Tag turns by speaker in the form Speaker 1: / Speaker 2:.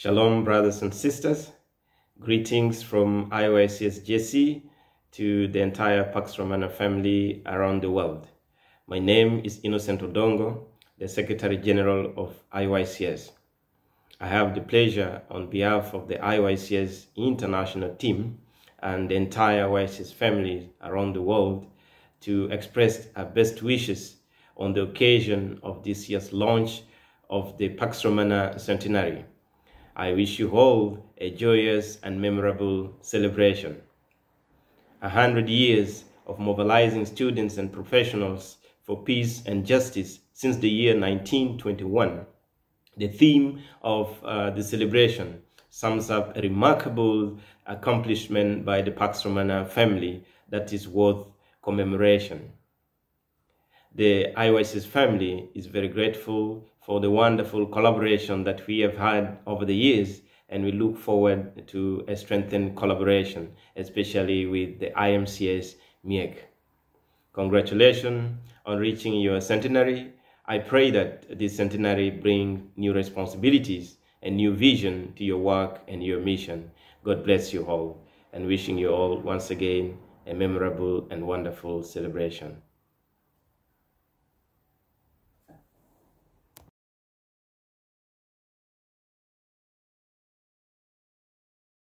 Speaker 1: Shalom, brothers and sisters. Greetings from Jesse to the entire Pax Romana family around the world. My name is Innocent Odongo, the Secretary General of IYCS. I have the pleasure on behalf of the IYCS international team and the entire IYCS family around the world to express our best wishes on the occasion of this year's launch of the Pax Romana Centenary. I wish you all a joyous and memorable celebration. A hundred years of mobilizing students and professionals for peace and justice since the year 1921. The theme of uh, the celebration sums up a remarkable accomplishment by the Pax Romana family that is worth commemoration the IOS's family is very grateful for the wonderful collaboration that we have had over the years and we look forward to a strengthened collaboration, especially with the IMCS MIEC. Congratulations on reaching your centenary. I pray that this centenary bring new responsibilities and new vision to your work and your mission. God bless you all and wishing you all once again a memorable and wonderful celebration.